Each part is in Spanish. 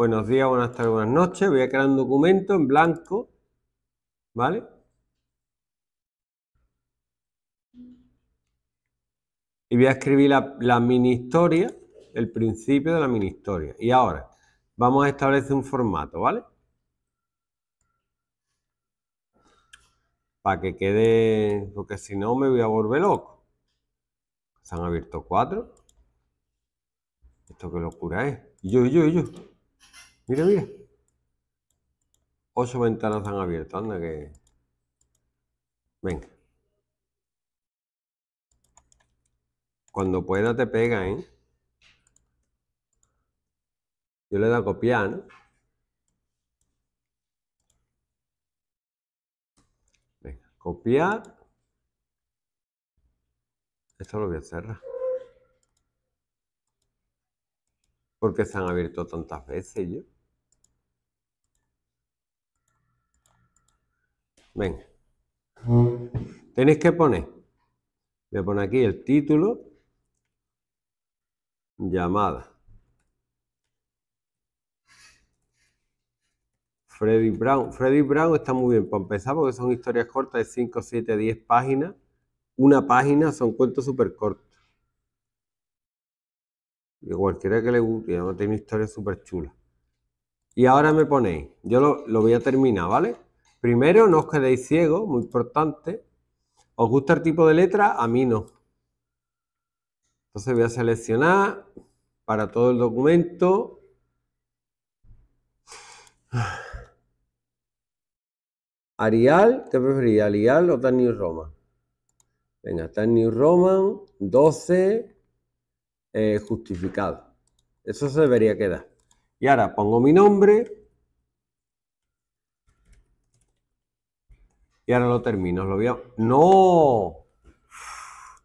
Buenos días, buenas tardes, buenas noches. Voy a crear un documento en blanco. ¿Vale? Y voy a escribir la, mini historia, el principio de la mini historia. Y ahora vamos a establecer un formato, ¿vale? Para que quede, porque si no me voy a volver loco. Se han abierto cuatro. Esto qué locura es. Y yo, yo, yo. Mira, mira. Ocho ventanas han abierto anda que... Venga. Cuando pueda te pega, ¿eh? Yo le doy a copiar, ¿no? Venga, copiar. Esto lo voy a cerrar. Porque se han abierto tantas veces yo. Venga. Tenéis que poner. me pone aquí el título. Llamada. Freddy Brown. Freddy Brown está muy bien para empezar porque son historias cortas de 5, 7, 10 páginas. Una página son cuentos súper cortos. Y cualquiera que le guste, no tiene historias súper chulas. Y ahora me ponéis, yo lo voy a terminar, ¿vale? Primero, no os quedéis ciegos, muy importante. ¿Os gusta el tipo de letra? A mí no. Entonces voy a seleccionar para todo el documento. Arial, ¿qué preferís? Arial o Tan New Roman. Venga, Tan New Roman, 12, eh, justificado. Eso se debería quedar. Y ahora pongo mi nombre. Y ahora lo termino, lo voy ¡No!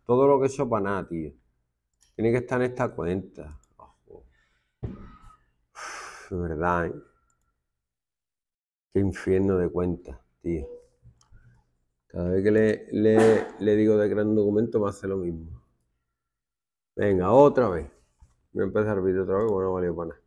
Todo lo que he hecho para nada, tío. Tiene que estar en esta cuenta. Ojo. verdad, ¿eh? Qué infierno de cuenta, tío. Cada vez que le, le, digo de crear un documento me hace lo mismo. Venga, otra vez. Voy a empezar el vídeo otra vez, bueno, no valió para nada.